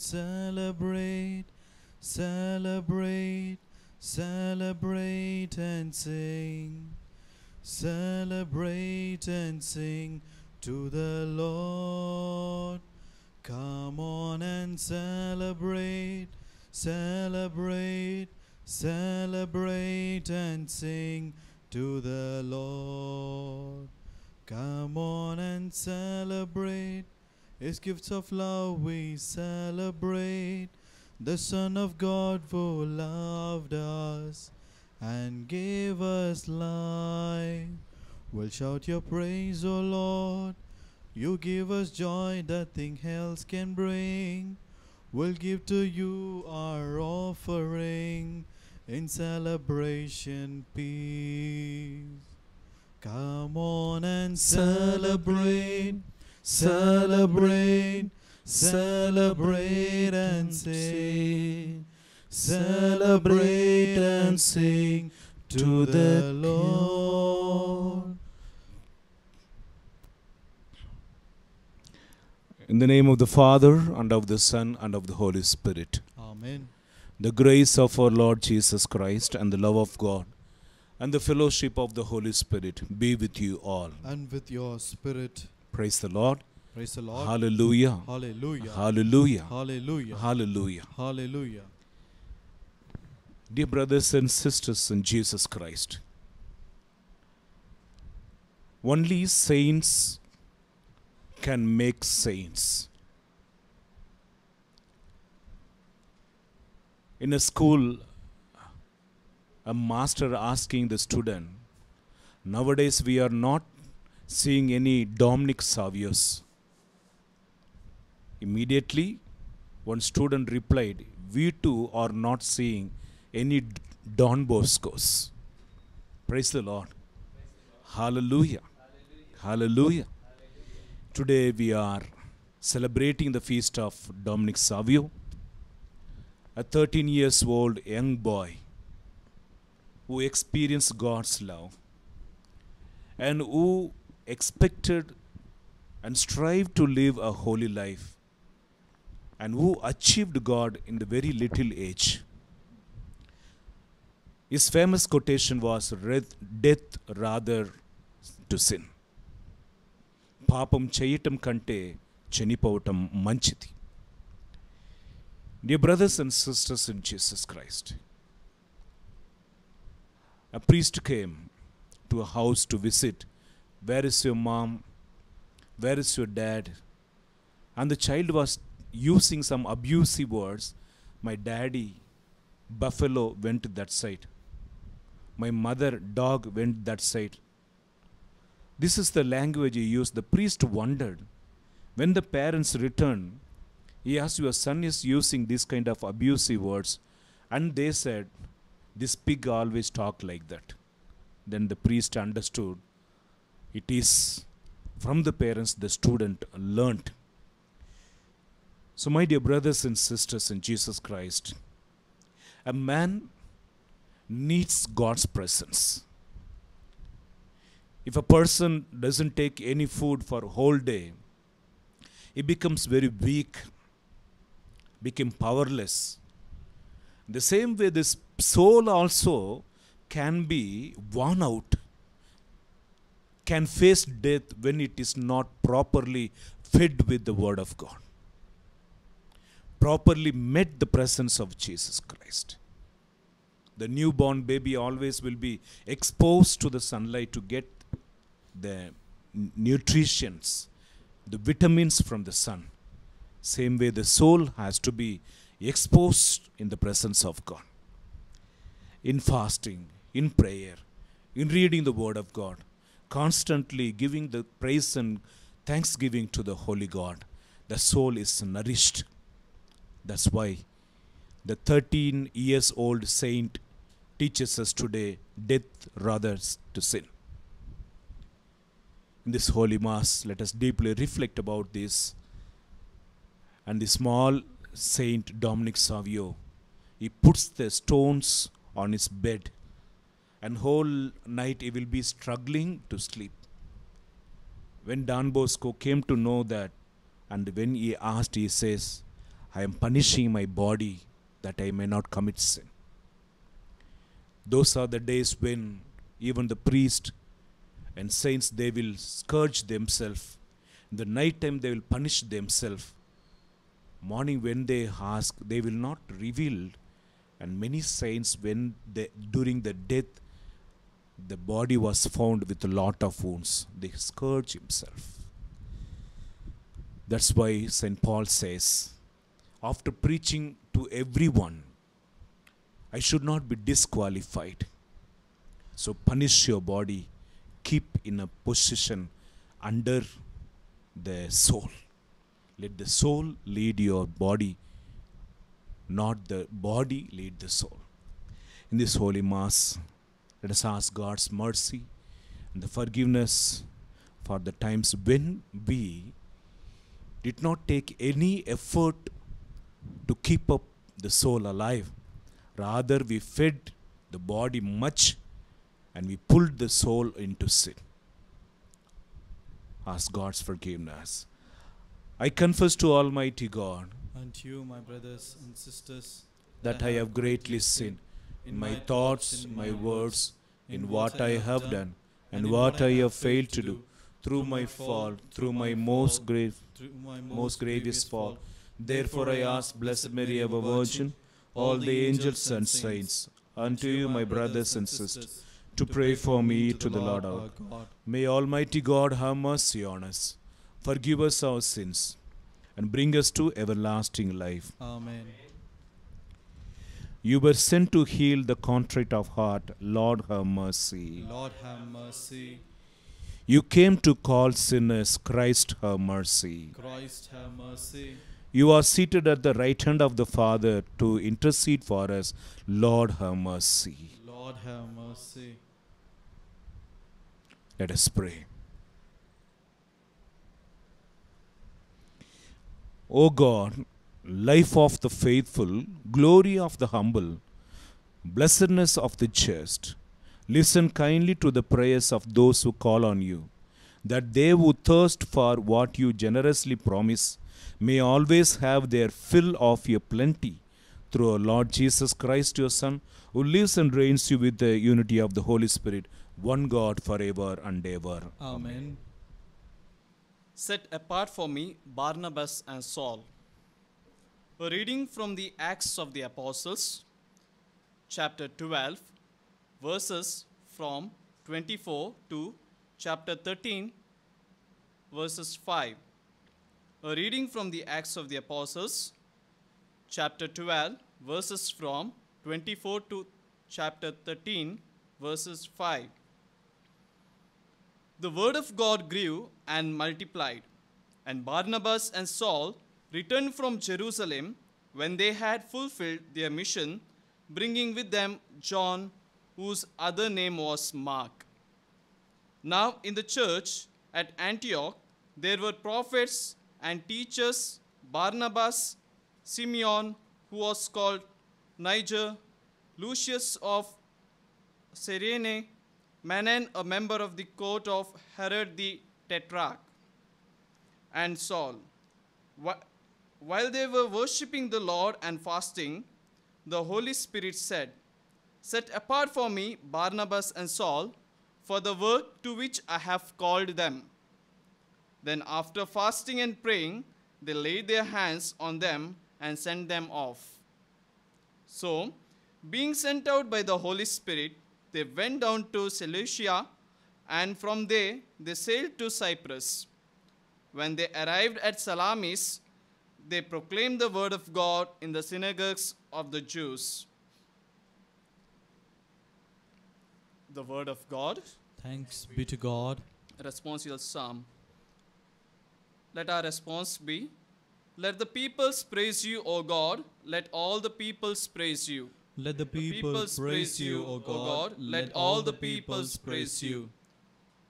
celebrate, celebrate, celebrate and sing. Celebrate and sing to the Lord. Come on and celebrate, celebrate, celebrate and sing to the Lord. Come on and celebrate, his gifts of love we celebrate. The Son of God who loved us and gave us life. We'll shout your praise, O Lord. You give us joy that nothing else can bring. We'll give to you our offering in celebration peace. Come on and celebrate. Celebrate, celebrate and sing. Celebrate and sing to the Lord. In the name of the Father, and of the Son, and of the Holy Spirit. Amen. The grace of our Lord Jesus Christ, and the love of God, and the fellowship of the Holy Spirit be with you all. And with your spirit. Praise the Lord. Praise the Lord. Hallelujah. Hallelujah. Hallelujah. Hallelujah. Hallelujah. Hallelujah. Dear brothers and sisters in Jesus Christ, only saints can make saints. In a school, a master asking the student, nowadays we are not seeing any Dominic Savios. Immediately, one student replied, We too are not seeing any Don Boscos. Praise the Lord. Hallelujah. Hallelujah. Today we are celebrating the feast of Dominic Savio, a 13 years old young boy who experienced God's love and who expected and strived to live a holy life and who achieved God in the very little age. His famous quotation was death rather to sin. పాపం చేయటం kante చనిపోవటం manchiti. Dear brothers and sisters in Jesus Christ, a priest came to a house to visit where is your mom? Where is your dad? And the child was using some abusive words. My daddy, buffalo, went to that side. My mother, dog, went that side. This is the language he used. The priest wondered. When the parents returned, he asked, Your son is using this kind of abusive words. And they said, This pig always talk like that. Then the priest understood it is from the parents the student learnt. So, my dear brothers and sisters in Jesus Christ, a man needs God's presence. If a person doesn't take any food for a whole day, he becomes very weak, become powerless. The same way this soul also can be worn out can face death when it is not properly fed with the Word of God, properly met the presence of Jesus Christ. The newborn baby always will be exposed to the sunlight to get the nutrients, the vitamins from the sun. Same way, the soul has to be exposed in the presence of God. In fasting, in prayer, in reading the Word of God, constantly giving the praise and thanksgiving to the Holy God, the soul is nourished. That's why the 13 years old saint teaches us today death rather to sin. In this Holy Mass, let us deeply reflect about this. And the small Saint Dominic Savio, he puts the stones on his bed and whole night he will be struggling to sleep. When Don Bosco came to know that, and when he asked, he says, I am punishing my body that I may not commit sin. Those are the days when even the priest and saints, they will scourge themselves. In the night time, they will punish themselves. Morning, when they ask, they will not reveal and many saints when they, during the death the body was found with a lot of wounds. They scourged himself. That's why St. Paul says, after preaching to everyone, I should not be disqualified. So punish your body, keep in a position under the soul. Let the soul lead your body, not the body lead the soul. In this Holy Mass, let us ask God's mercy and the forgiveness for the times when we did not take any effort to keep up the soul alive. Rather, we fed the body much and we pulled the soul into sin. Ask God's forgiveness. I confess to Almighty God and you, my brothers and sisters, that I have greatly sinned in my thoughts, my words, in what I have done, and what I have failed to do, through my fall, through my most grave, most grievous fall. Therefore I ask, Blessed Mary, ever Virgin, all the angels and saints, unto you, my brothers and sisters, to pray for me to the Lord our God. May Almighty God have mercy on us, forgive us our sins, and bring us to everlasting life. Amen. You were sent to heal the contrite of heart. Lord, have mercy. Lord, have mercy. You came to call sinners. Christ, have mercy. Christ, have mercy. You are seated at the right hand of the Father to intercede for us. Lord, have mercy. Lord, have mercy. Let us pray. O God, life of the faithful, glory of the humble, blessedness of the just. Listen kindly to the prayers of those who call on you, that they who thirst for what you generously promise may always have their fill of your plenty through our Lord Jesus Christ, your Son, who lives and reigns you with the unity of the Holy Spirit, one God forever and ever. Amen. Amen. Set apart for me Barnabas and Saul a reading from the Acts of the Apostles, chapter 12, verses from 24 to chapter 13, verses 5. A reading from the Acts of the Apostles, chapter 12, verses from 24 to chapter 13, verses 5. The word of God grew and multiplied, and Barnabas and Saul returned from Jerusalem when they had fulfilled their mission, bringing with them John, whose other name was Mark. Now, in the church at Antioch, there were prophets and teachers Barnabas, Simeon, who was called Niger, Lucius of Cyrene, Manon, a member of the court of Herod the Tetrarch, and Saul. While they were worshipping the Lord and fasting, the Holy Spirit said, Set apart for me Barnabas and Saul for the work to which I have called them. Then, after fasting and praying, they laid their hands on them and sent them off. So, being sent out by the Holy Spirit, they went down to Seleucia, and from there they sailed to Cyprus. When they arrived at Salamis, they proclaimed the word of God in the synagogues of the Jews. The word of God. Thanks be to God. Responsible psalm. Let our response be Let the peoples praise you, O God. Let all the peoples praise you. Let the peoples, praise you, O God. Let all the peoples praise you.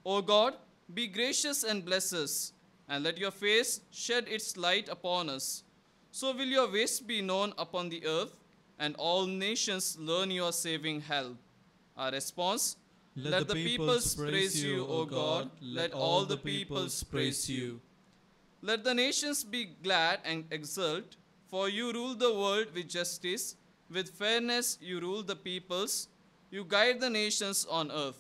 O God, be gracious and bless us and let your face shed its light upon us. So will your ways be known upon the earth, and all nations learn your saving help. Our response Let, let the, the peoples, peoples praise you, O God, let all the peoples praise you. Let the nations be glad and exult, for you rule the world with justice, with fairness you rule the peoples, you guide the nations on earth.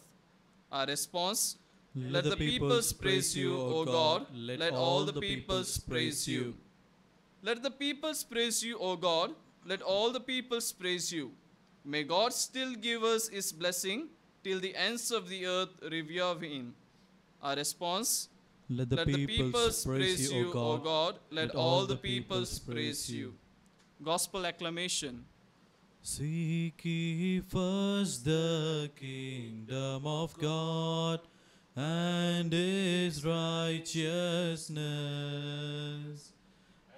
Our response let the peoples praise you, O God. Let all the peoples praise you. Let the peoples praise you, O God. Let all the peoples praise you. May God still give us his blessing till the ends of the earth revere him. Our response Let the, Let peoples, the peoples praise you, O God. O God. Let, Let all the peoples praise you. Gospel acclamation. Seek ye first the kingdom of God and his righteousness,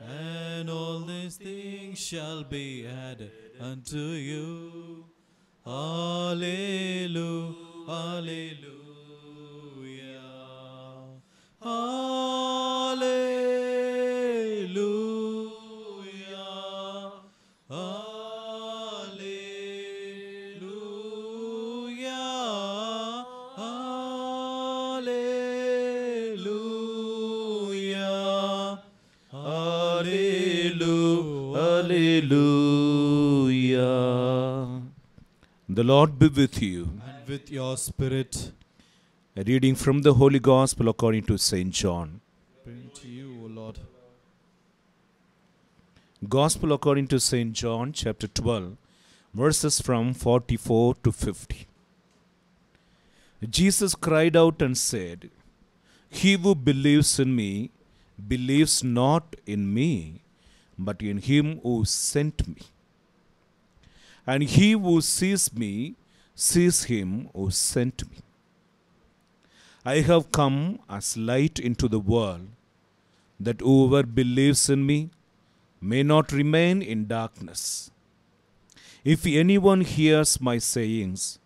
and all these things shall be added unto you. Hallelujah! Hallelujah! Hallelujah! Hallelujah. The Lord be with you. And with your spirit. A reading from the Holy Gospel according to St. John. Bring to you, O Lord. Gospel according to St. John, chapter 12, verses from 44 to 50. Jesus cried out and said, He who believes in me believes not in me, but in him who sent me. And he who sees me sees him who sent me. I have come as light into the world, that whoever believes in me may not remain in darkness. If anyone hears my sayings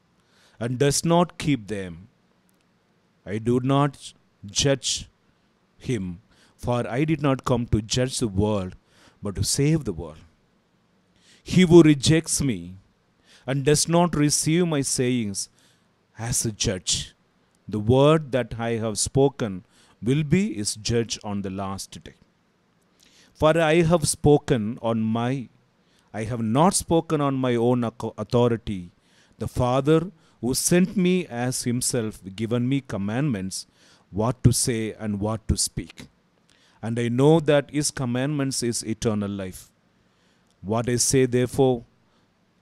and does not keep them, I do not judge him, for I did not come to judge the world, but to save the world. He who rejects me and does not receive my sayings as a judge. The word that I have spoken will be his judge on the last day. For I have spoken on my, I have not spoken on my own authority. The Father who sent me as himself given me commandments what to say and what to speak. And I know that his commandments is eternal life. What I say, therefore,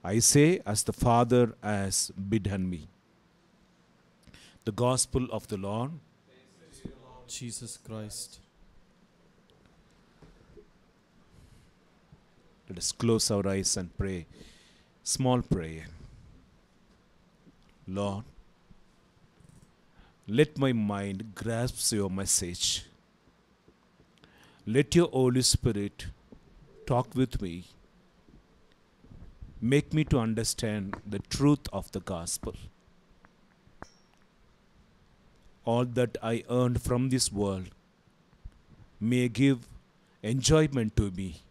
I say as the Father has bidden me. The Gospel of the Lord. Jesus Christ. Let us close our eyes and pray. Small prayer. Lord, let my mind grasp your message. Let your Holy Spirit talk with me Make me to understand the truth of the gospel. All that I earned from this world may give enjoyment to me,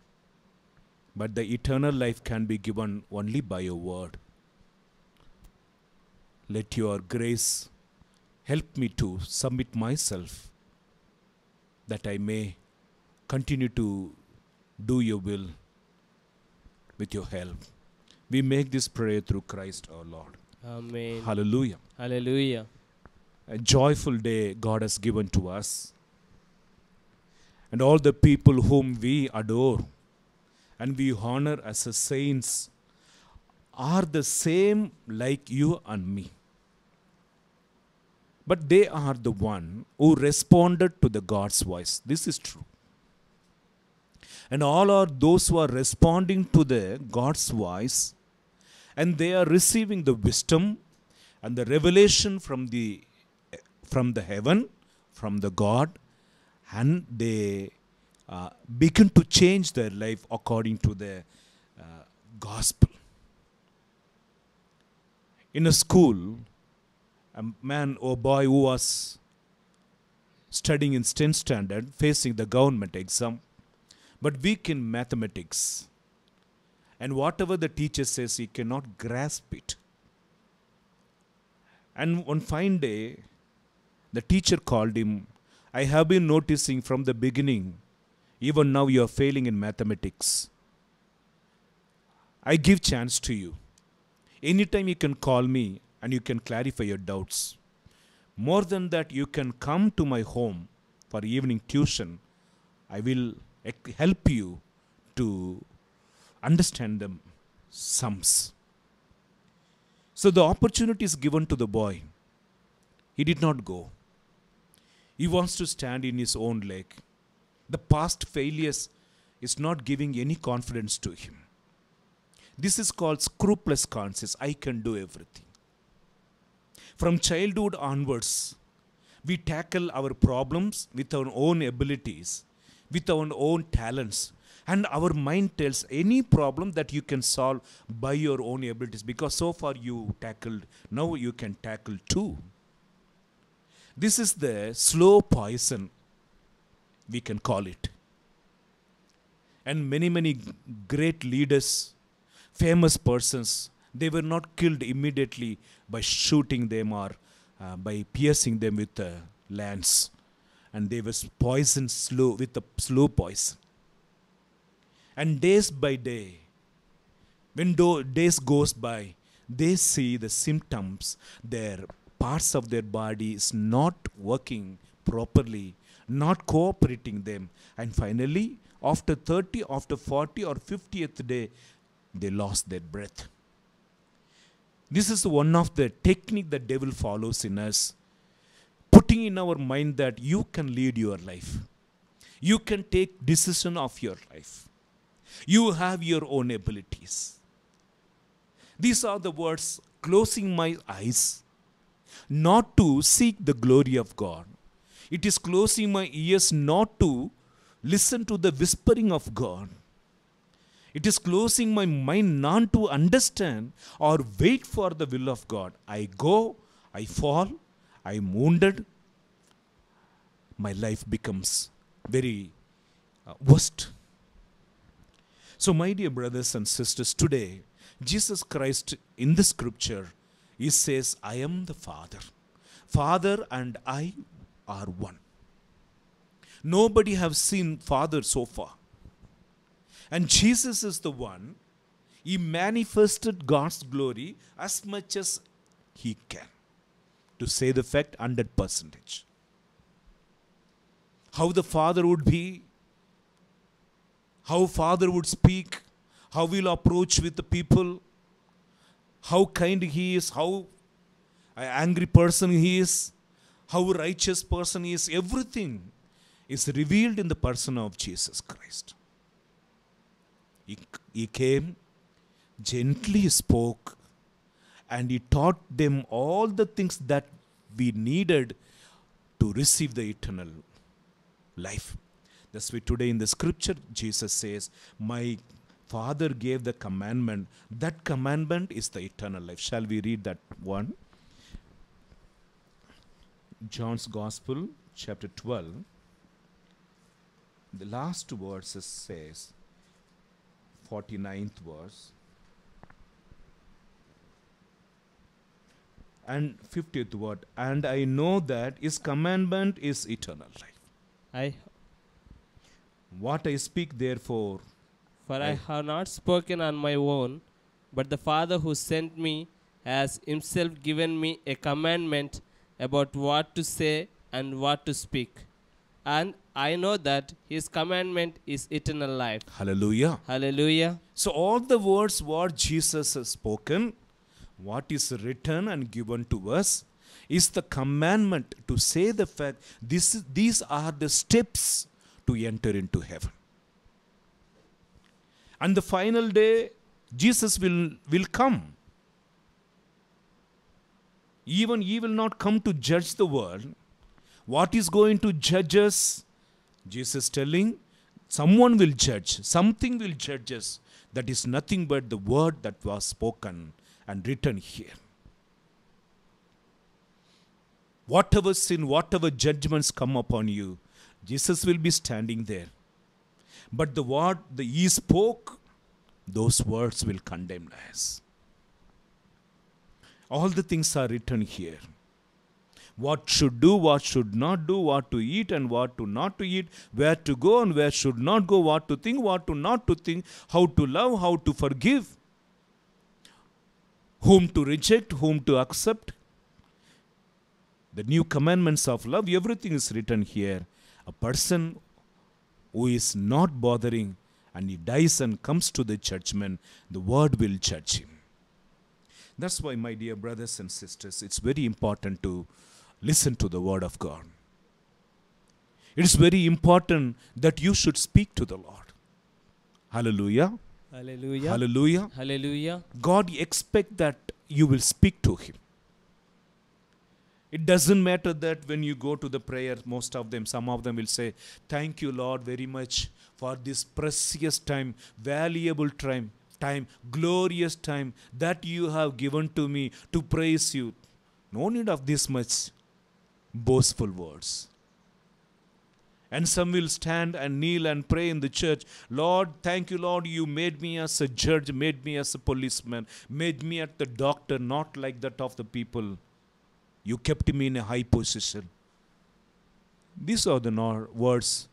but the eternal life can be given only by your word. Let your grace help me to submit myself that I may continue to do your will with your help. We make this prayer through Christ our Lord. Amen. Hallelujah. Hallelujah. A joyful day God has given to us. And all the people whom we adore and we honor as saints are the same like you and me. But they are the one who responded to the God's voice. This is true. And all are those who are responding to the God's voice and they are receiving the wisdom and the revelation from the from the heaven, from the God, and they uh, begin to change their life according to the uh, gospel. In a school, a man or boy who was studying in 10th standard facing the government exam, but weak in mathematics, and whatever the teacher says, he cannot grasp it. And one fine day, the teacher called him. I have been noticing from the beginning, even now you are failing in mathematics. I give chance to you. Anytime you can call me and you can clarify your doubts. More than that, you can come to my home for evening tuition. I will help you to understand them, sums. So the opportunity is given to the boy. He did not go. He wants to stand in his own leg. The past failures is not giving any confidence to him. This is called scrupulous conscience. I can do everything. From childhood onwards, we tackle our problems with our own abilities, with our own talents, and our mind tells any problem that you can solve by your own abilities because so far you tackled now you can tackle two this is the slow poison we can call it and many many great leaders famous persons they were not killed immediately by shooting them or uh, by piercing them with a uh, lance and they were poisoned slow with a slow poison and days by day, when do- days goes by, they see the symptoms, their parts of their body is not working properly, not cooperating them. And finally, after 30, after 40 or 50th day, they lost their breath. This is one of the technique the devil follows in us. Putting in our mind that you can lead your life. You can take decision of your life. You have your own abilities. These are the words closing my eyes, not to seek the glory of God. It is closing my ears not to listen to the whispering of God. It is closing my mind not to understand or wait for the will of God. I go, I fall, I am wounded. My life becomes very uh, worst. So, my dear brothers and sisters, today, Jesus Christ in the scripture, he says, I am the Father. Father and I are one. Nobody have seen Father so far. And Jesus is the one. He manifested God's glory as much as he can. To say the fact, 100 percentage. How the Father would be how father would speak, how we'll approach with the people, how kind he is, how angry person he is, how righteous person he is, everything is revealed in the person of Jesus Christ. He, he came, gently spoke, and he taught them all the things that we needed to receive the eternal life. As we today in the scripture, Jesus says, My Father gave the commandment. That commandment is the eternal life. Shall we read that one? John's Gospel, chapter 12. The last verse says, 49th verse. and 50th word and i know that his commandment is eternal life i what I speak, therefore. For I, I have not spoken on my own, but the Father who sent me has himself given me a commandment about what to say and what to speak. And I know that his commandment is eternal life. Hallelujah. Hallelujah. So, all the words what Jesus has spoken, what is written and given to us, is the commandment to say the fact this, these are the steps to enter into heaven. And the final day, Jesus will, will come. Even he will not come to judge the world. What is going to judge us? Jesus telling, someone will judge, something will judge us. That is nothing but the word that was spoken and written here. Whatever sin, whatever judgments come upon you, Jesus will be standing there. But the word that he spoke, those words will condemn us. All the things are written here. What should do, what should not do, what to eat and what to not to eat, where to go and where should not go, what to think, what to not to think, how to love, how to forgive, whom to reject, whom to accept. The new commandments of love, everything is written here a person who is not bothering and he dies and comes to the judgment, the word will judge him. That's why, my dear brothers and sisters, it's very important to listen to the word of God. It is very important that you should speak to the Lord. Hallelujah. Hallelujah. Hallelujah. Hallelujah. God expect that you will speak to him. It doesn't matter that when you go to the prayer, most of them, some of them will say, Thank you, Lord, very much for this precious time, valuable time, time, glorious time that you have given to me to praise you. No need of this much boastful words. And some will stand and kneel and pray in the church. Lord, thank you, Lord, you made me as a judge, made me as a policeman, made me at the doctor, not like that of the people you kept me in a high position. These are the words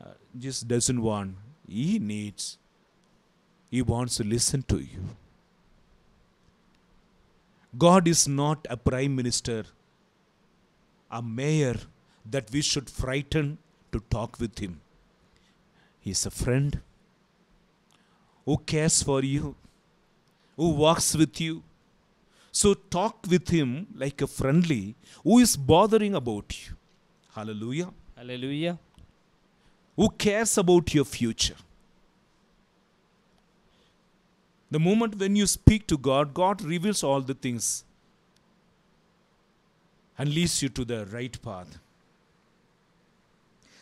uh, just doesn't want. He needs. He wants to listen to you. God is not a prime minister, a mayor that we should frighten to talk with him. He is a friend who cares for you, who walks with you, so talk with him like a friendly who is bothering about you. Hallelujah. Hallelujah. Who cares about your future? The moment when you speak to God, God reveals all the things and leads you to the right path.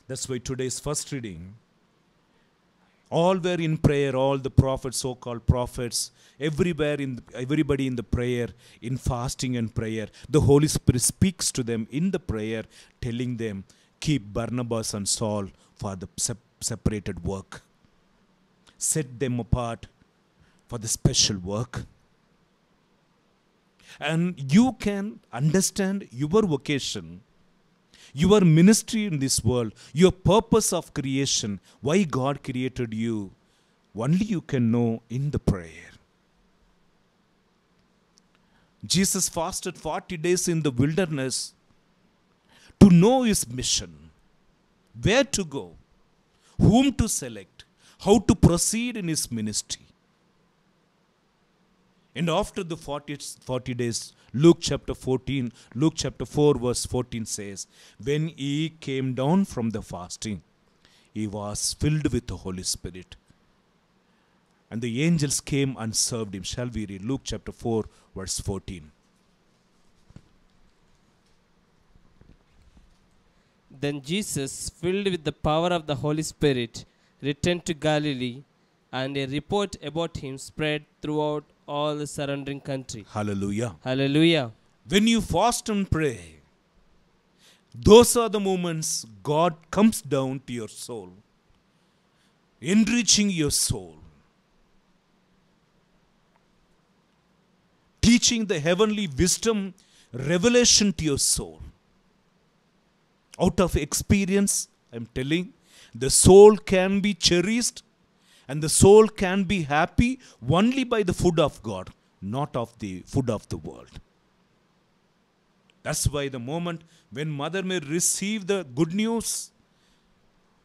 That's why today's first reading all were in prayer all the prophets so called prophets everywhere in everybody in the prayer in fasting and prayer the holy spirit speaks to them in the prayer telling them keep barnabas and saul for the separated work set them apart for the special work and you can understand your vocation your ministry in this world, your purpose of creation, why God created you, only you can know in the prayer. Jesus fasted 40 days in the wilderness to know his mission, where to go, whom to select, how to proceed in his ministry. And after the 40, 40 days, Luke chapter 14, Luke chapter 4, verse 14 says, When he came down from the fasting, he was filled with the Holy Spirit. And the angels came and served him. Shall we read Luke chapter 4, verse 14? Then Jesus, filled with the power of the Holy Spirit, returned to Galilee and a report about him spread throughout all the surrounding country. Hallelujah. Hallelujah. When you fast and pray, those are the moments God comes down to your soul, enriching your soul, teaching the heavenly wisdom, revelation to your soul. Out of experience, I'm telling, the soul can be cherished and the soul can be happy only by the food of God, not of the food of the world. That's why the moment when Mother Mary received the good news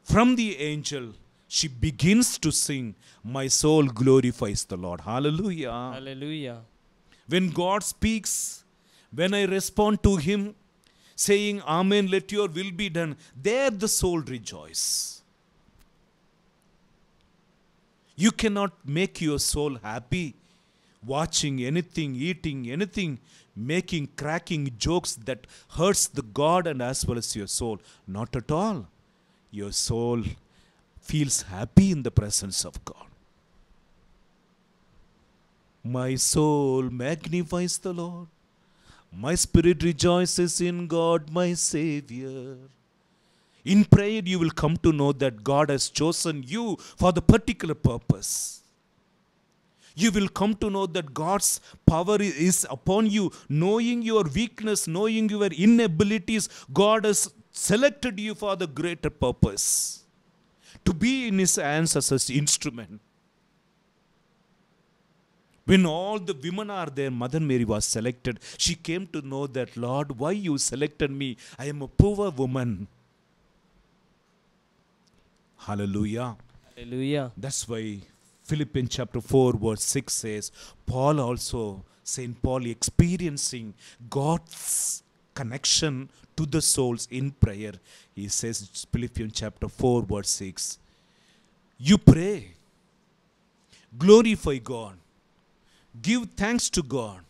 from the angel, she begins to sing, My soul glorifies the Lord. Hallelujah. Hallelujah. When God speaks, when I respond to Him, saying, Amen, let your will be done, there the soul rejoices. You cannot make your soul happy watching anything, eating anything, making cracking jokes that hurts the God and as well as your soul. Not at all. Your soul feels happy in the presence of God. My soul magnifies the Lord. My spirit rejoices in God, my Savior. In prayer, you will come to know that God has chosen you for the particular purpose. You will come to know that God's power is upon you. Knowing your weakness, knowing your inabilities, God has selected you for the greater purpose. To be in His hands as His instrument. When all the women are there, Mother Mary was selected. She came to know that, Lord, why you selected me? I am a poor woman. Hallelujah. Hallelujah. That's why Philippians chapter 4 verse 6 says, Paul also, St. Paul experiencing God's connection to the souls in prayer. He says, Philippians chapter 4 verse 6, you pray, glorify God, give thanks to God,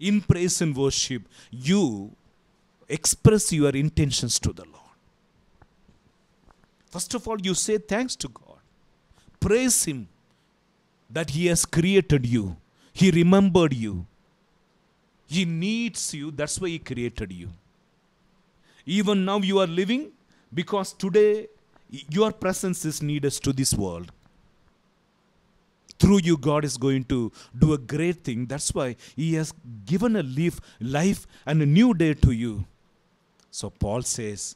in praise and worship, you express your intentions to the Lord. First of all, you say thanks to God. Praise Him that He has created you, He remembered you. He needs you, that's why He created you. Even now you are living because today your presence is needed to this world. Through you, God is going to do a great thing. That's why He has given a life, life and a new day to you. So Paul says,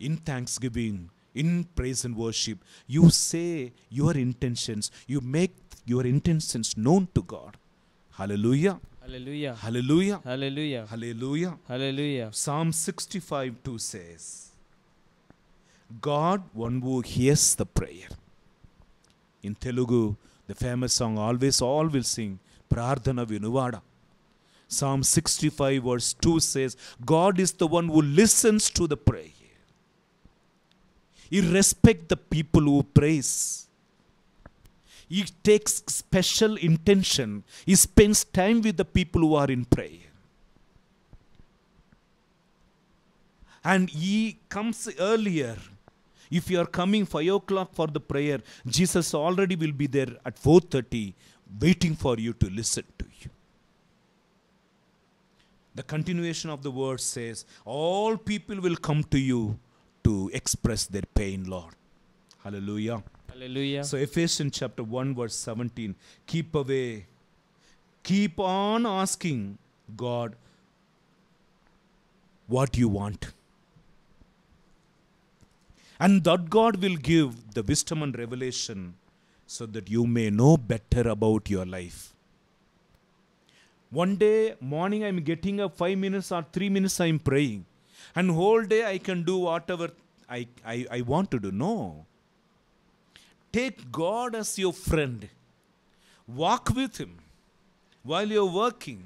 in thanksgiving, in praise and worship. You say your intentions, you make your intentions known to God. Hallelujah. Hallelujah. Hallelujah. Hallelujah. Hallelujah. Hallelujah. Psalm 65 2 says, God, one who hears the prayer. In Telugu, the famous song always all will sing, Prardhana Vinuvada. Psalm 65 verse 2 says, God is the one who listens to the prayer. He respects the people who pray. He takes special intention. He spends time with the people who are in prayer. And he comes earlier. If you are coming 5 o'clock for the prayer, Jesus already will be there at 4.30 waiting for you to listen to you. The continuation of the word says, all people will come to you to express their pain, Lord. Hallelujah. Hallelujah. So Ephesians chapter 1 verse 17 keep away keep on asking God what you want. And that God will give the wisdom and revelation so that you may know better about your life. One day morning I'm getting up 5 minutes or 3 minutes I'm praying and whole day I can do whatever I, I, I want to do. No. Take God as your friend. Walk with Him while you're working,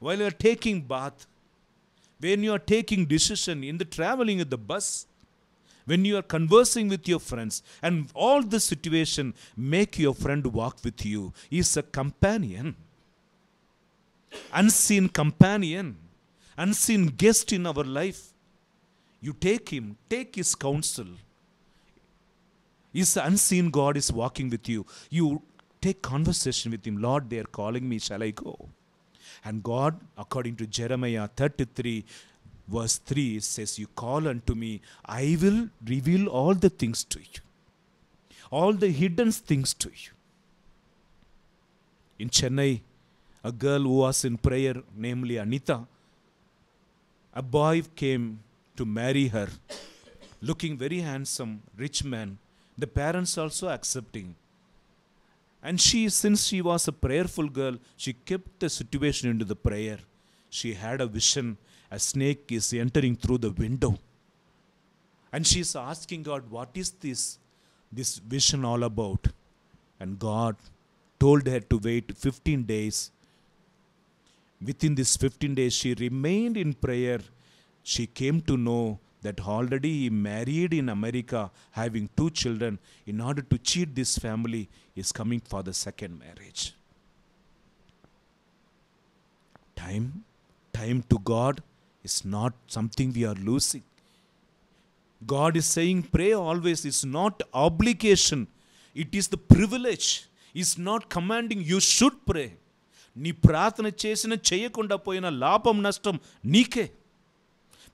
while you're taking bath, when you're taking decision, in the traveling in the bus, when you are conversing with your friends, and all the situation, make your friend walk with you. He's a companion, unseen companion unseen guest in our life. You take him, take his counsel. His unseen God is walking with you. You take conversation with him. Lord, they are calling me. Shall I go? And God, according to Jeremiah 33, verse 3, says, You call unto me, I will reveal all the things to you, all the hidden things to you. In Chennai, a girl who was in prayer, namely Anita, a boy came to marry her, looking very handsome, rich man. The parents also accepting. And she, since she was a prayerful girl, she kept the situation into the prayer. She had a vision a snake is entering through the window. And she is asking God, What is this, this vision all about? And God told her to wait 15 days Within these 15 days, she remained in prayer. She came to know that already he married in America, having two children. In order to cheat this family, is coming for the second marriage. Time, time to God is not something we are losing. God is saying, pray always. It's not obligation. It is the privilege. It's not commanding. You should pray. నీ ప్రార్థన చేసిన చేయకుండా పోయిన లాభం నష్టం నీకే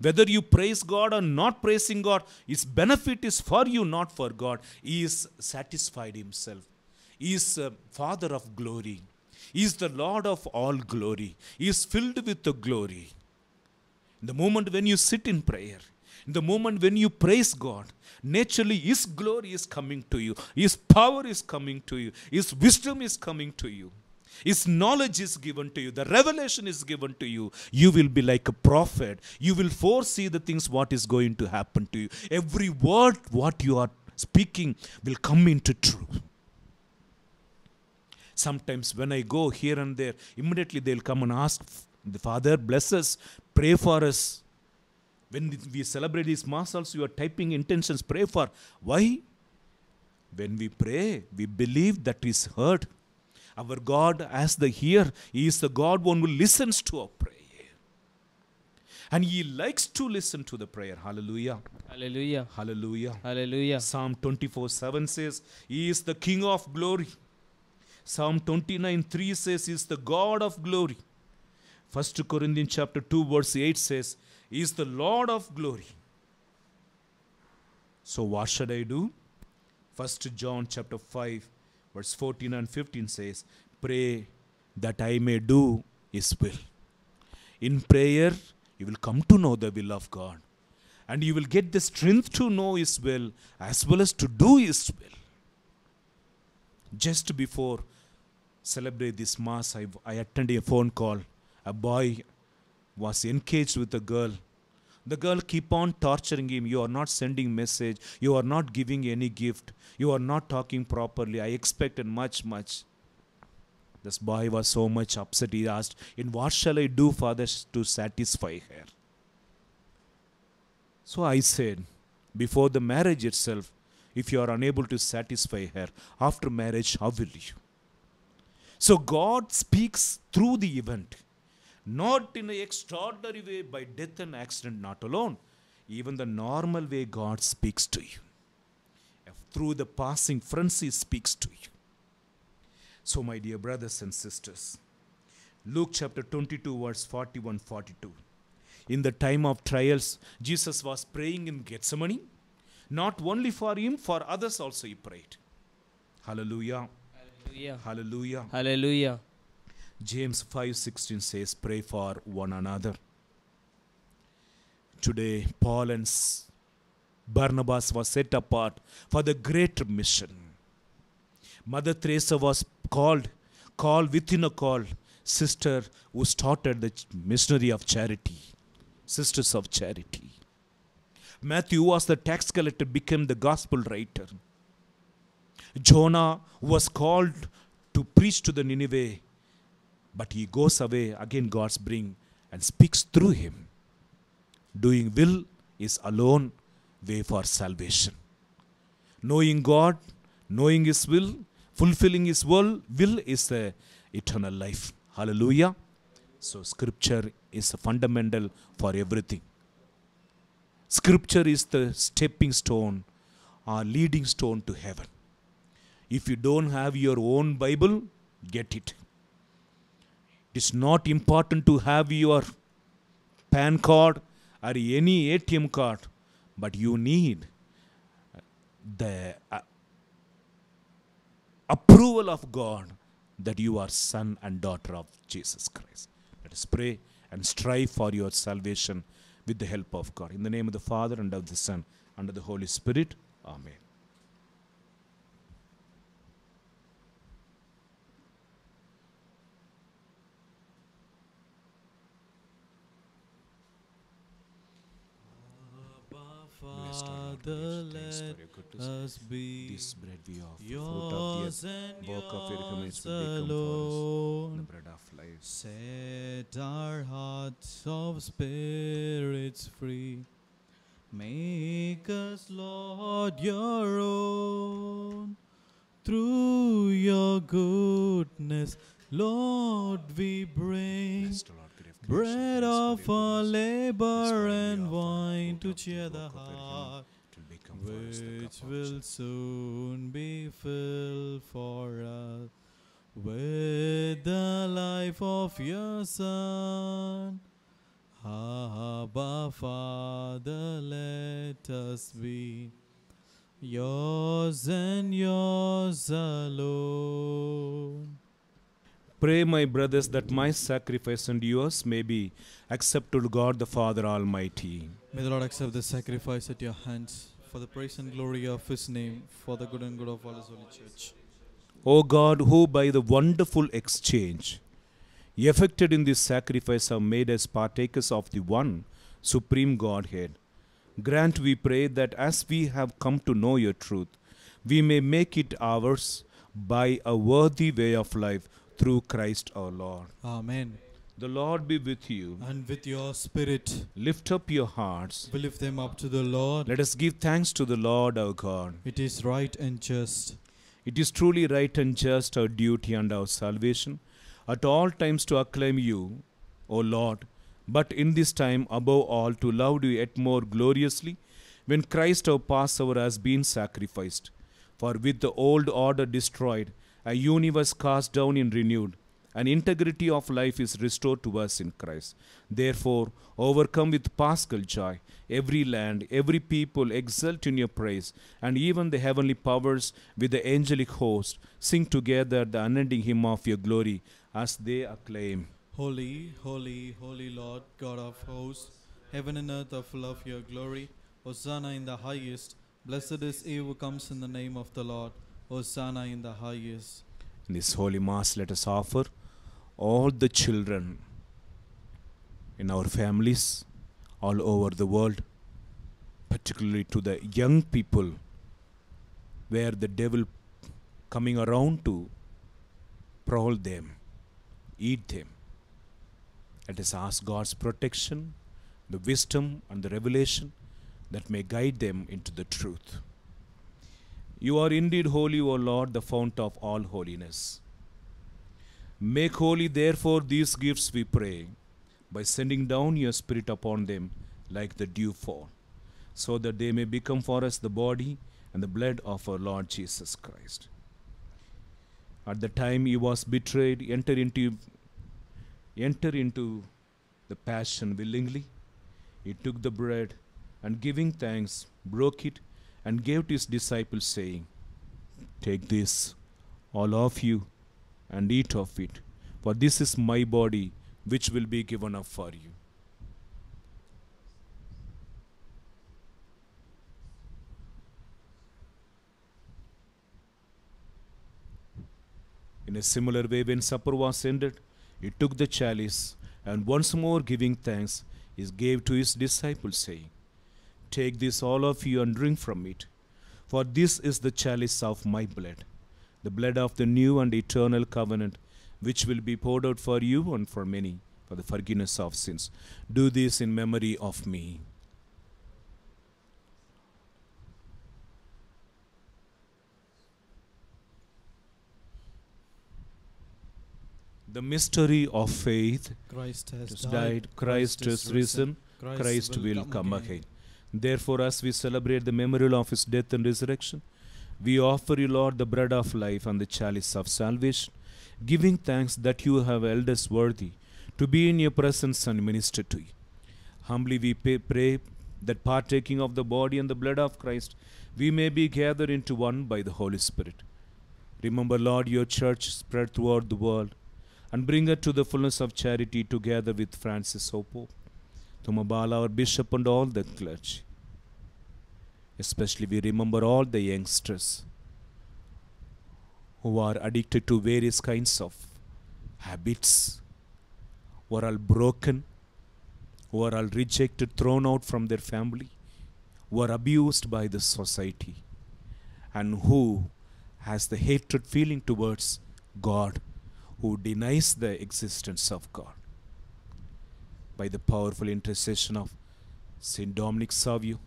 whether you praise God or not praising God is benefit is for you not for God is satisfied himself is father of glory is the lord of all glory is filled with glory the moment when you sit in prayer, the moment when you praise God, naturally His glory is coming to you, His power is coming to you, His wisdom is coming to you. His knowledge is given to you. The revelation is given to you. You will be like a prophet. You will foresee the things what is going to happen to you. Every word what you are speaking will come into truth. Sometimes when I go here and there, immediately they'll come and ask, the Father, bless us, pray for us. When we celebrate these mass also, you are typing intentions, pray for. Why? When we pray, we believe that is heard. Our God, as the hear, He is the God one who listens to our prayer. And He likes to listen to the prayer. Hallelujah. Hallelujah. Hallelujah. Hallelujah. Psalm 24 7 says, He is the King of glory. Psalm 29 3 says, He is the God of glory. 1 Corinthians chapter 2 verse 8 says, He is the Lord of glory. So what should I do? 1 John chapter 5 verse 14 and 15 says, Pray that I may do His will. In prayer, you will come to know the will of God. And you will get the strength to know His will as well as to do His will. Just before celebrate this Mass, I, I attended a phone call. A boy was engaged with a girl the girl keep on torturing him. You are not sending message. You are not giving any gift. You are not talking properly. I expected much, much. This boy was so much upset. He asked, In what shall I do, father, to satisfy her? So I said, Before the marriage itself, if you are unable to satisfy her, after marriage, how will you? So God speaks through the event not in an extraordinary way by death and accident, not alone. Even the normal way God speaks to you. Through the passing frenzy He speaks to you. So, my dear brothers and sisters, Luke chapter 22, verse 41 42. In the time of trials, Jesus was praying in Gethsemane. Not only for him, for others also he prayed. Hallelujah. Hallelujah. Hallelujah. Hallelujah. James 5:16 says, "Pray for one another." Today, Paul and Barnabas was set apart for the greater mission. Mother Teresa was called, called within a call, sister who started the missionary of charity, sisters of charity. Matthew was the tax collector, became the gospel writer. Jonah was called to preach to the Nineveh but he goes away, again God's bring and speaks through him. Doing will is alone way for salvation. Knowing God, knowing his will, fulfilling his will, will is the eternal life. Hallelujah. So scripture is a fundamental for everything. Scripture is the stepping stone or leading stone to heaven. If you don't have your own Bible, get it. It is not important to have your PAN card or any ATM card, but you need the uh, approval of God that you are son and daughter of Jesus Christ. Let us pray and strive for your salvation with the help of God. In the name of the Father and of the Son and of the Holy Spirit. Amen. Father, let us be this bread we offer, fruit of the earth, work of your commandments will become for us, the bread of life. Set our hearts of spirits free. Make us, Lord, your own. Through your goodness, Lord, we bring. Blessed, Lord Bread of our labor and wine to cheer the heart, which will soon be filled for us with the life of your Son. Abba, Father, let us be yours and yours alone. Pray, my brothers, that my sacrifice and yours may be accepted, God the Father Almighty. May the Lord accept the sacrifice at your hands for the praise and glory of His name, for the good and good of all His holy church. O God, who by the wonderful exchange effected in this sacrifice have made us partakers of the one supreme Godhead, grant, we pray, that as we have come to know your truth, we may make it ours by a worthy way of life through Christ our Lord. Amen. The Lord be with you. And with your spirit. Lift up your hearts. We lift them up to the Lord. Let us give thanks to the Lord our God. It is right and just. It is truly right and just our duty and our salvation at all times to acclaim you, O Lord, but in this time above all to love you yet more gloriously when Christ our Passover has been sacrificed. For with the old order destroyed, a universe cast down and renewed, an integrity of life is restored to us in Christ. Therefore, overcome with paschal joy, every land, every people exult in your praise, and even the heavenly powers with the angelic host sing together the unending hymn of your glory as they acclaim. Holy, holy, holy Lord, God of hosts, heaven and earth are full of your glory. Hosanna in the highest. Blessed is he who comes in the name of the Lord. Hosanna in the highest. In this holy mass, let us offer all the children in our families all over the world, particularly to the young people where the devil coming around to prowl them, eat them. Let us ask God's protection, the wisdom and the revelation that may guide them into the truth. You are indeed holy, O Lord, the fount of all holiness. Make holy, therefore, these gifts, we pray, by sending down your Spirit upon them like the dew fall, so that they may become for us the body and the blood of our Lord Jesus Christ. At the time he was betrayed, enter into, enter into the passion willingly. He took the bread and giving thanks, broke it and gave to his disciples, saying, Take this, all of you, and eat of it, for this is my body, which will be given up for you. In a similar way, when supper was ended, he took the chalice, and once more giving thanks, he gave to his disciples, saying, Take this, all of you, and drink from it. For this is the chalice of my blood, the blood of the new and eternal covenant, which will be poured out for you and for many for the forgiveness of sins. Do this in memory of me. The mystery of faith. Christ has died. died. Christ, Christ, risen. Christ, Christ will, will, come again. again. Therefore, as we celebrate the memorial of his death and resurrection, we offer you, Lord, the bread of life and the chalice of salvation, giving thanks that you have held us worthy to be in your presence and minister to you. Humbly we pay, pray that partaking of the body and the blood of Christ, we may be gathered into one by the Holy Spirit. Remember, Lord, your church spread throughout the world and bring her to the fullness of charity together with Francis O. Pope Thumabala, our bishop, and all the clergy. Especially we remember all the youngsters who are addicted to various kinds of habits, who are all broken, who are all rejected, thrown out from their family, who are abused by the society, and who has the hatred feeling towards God, who denies the existence of God by the powerful intercession of St. Dominic Savio.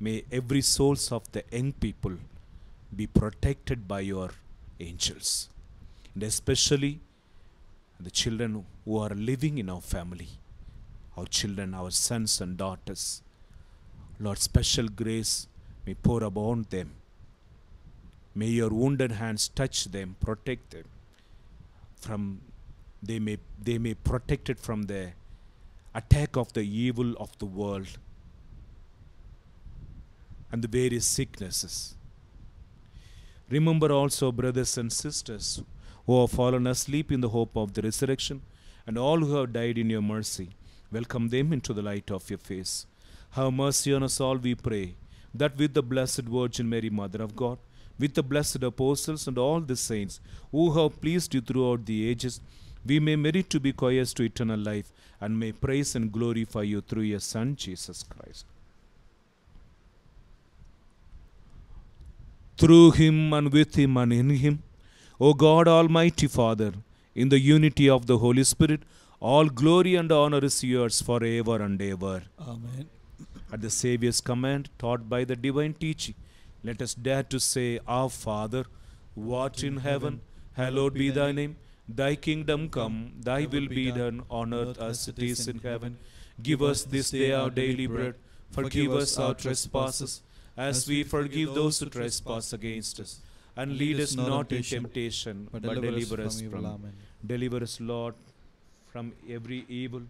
May every souls of the young people be protected by your angels, and especially the children who are living in our family, our children, our sons and daughters. Lord, special grace may pour upon them. May your wounded hands touch them, protect them from they may they may protect it from the attack of the evil of the world and the various sicknesses. Remember also, brothers and sisters, who have fallen asleep in the hope of the resurrection, and all who have died in your mercy. Welcome them into the light of your face. Have mercy on us all, we pray, that with the Blessed Virgin Mary, Mother of God, with the blessed apostles and all the saints who have pleased you throughout the ages, we may merit to be coerced to eternal life and may praise and glorify you through your Son, Jesus Christ. Through him and with him and in him, O God, Almighty Father, in the unity of the Holy Spirit, all glory and honor is yours forever and ever. Amen. At the Savior's command, taught by the divine teaching, let us dare to say, Our Father, what in heaven, hallowed be thy name Thy kingdom come, thy will be done on earth as it is in heaven. Give us this day our daily bread. Forgive us our trespasses, as we forgive those who trespass against us. And lead us not into temptation, but deliver us from evil. Deliver us, Lord, from every evil.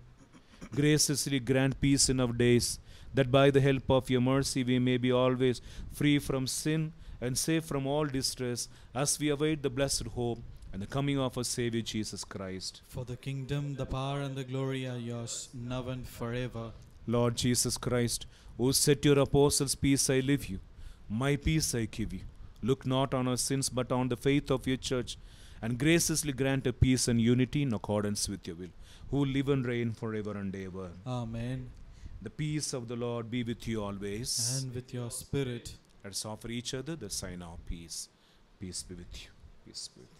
Graciously grant peace in our days, that by the help of your mercy we may be always free from sin and safe from all distress, as we await the blessed hope and the coming of our Savior Jesus Christ. For the kingdom, the power, and the glory are yours, now and forever. Lord Jesus Christ, who said your apostles, Peace I leave you, my peace I give you. Look not on our sins, but on the faith of your church, and graciously grant a peace and unity in accordance with your will, who live and reign forever and ever. Amen. The peace of the Lord be with you always. And with your spirit. Let's offer each other the sign of peace. Peace be with you. Peace be with you.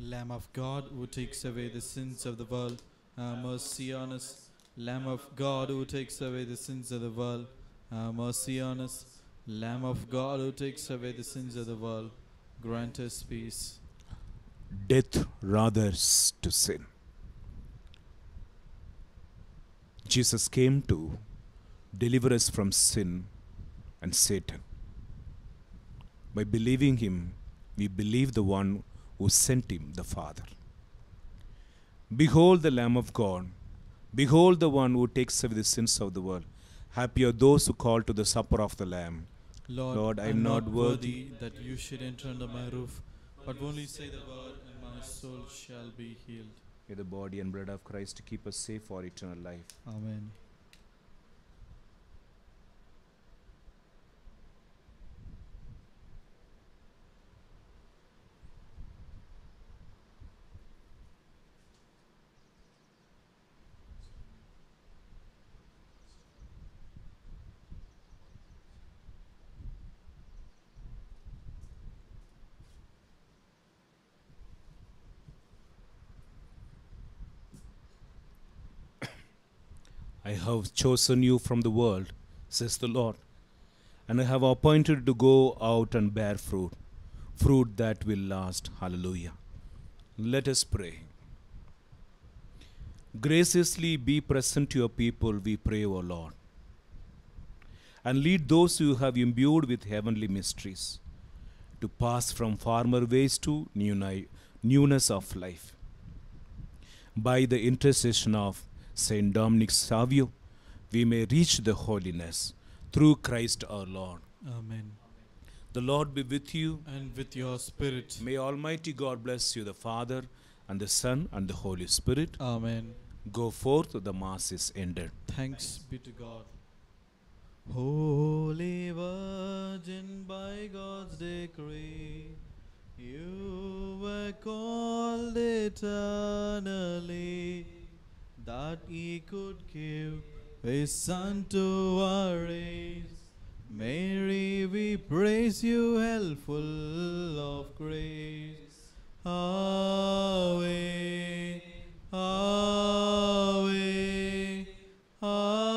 Lamb of God who takes away the sins of the world, have mercy on us. Lamb of God who takes away the sins of the world, have mercy on us. Lamb of God who takes away the sins of the world, grant us peace. Death rather, to sin. Jesus came to deliver us from sin and Satan. By believing him, we believe the one who sent him, the Father. Behold the Lamb of God. Behold the one who takes away the sins of the world. Happy are those who call to the supper of the Lamb. Lord, Lord I am not worthy that you should enter under my roof, but only say the word, and my soul shall be healed. May the body and blood of Christ keep us safe for eternal life. Amen. have chosen you from the world, says the Lord, and I have appointed to go out and bear fruit, fruit that will last. Hallelujah. Let us pray. Graciously be present to your people, we pray, O Lord, and lead those who have imbued with heavenly mysteries to pass from former ways to newness of life. By the intercession of Saint Dominic Savio, we may reach the holiness through Christ our Lord. Amen. The Lord be with you. And with your spirit. May Almighty God bless you, the Father, and the Son, and the Holy Spirit. Amen. Go forth, the Mass is ended. Thanks be to God. Holy Virgin, by God's decree, you were called eternally that He could give a son to our Mary, we praise you, helpful of grace. Away, away, away.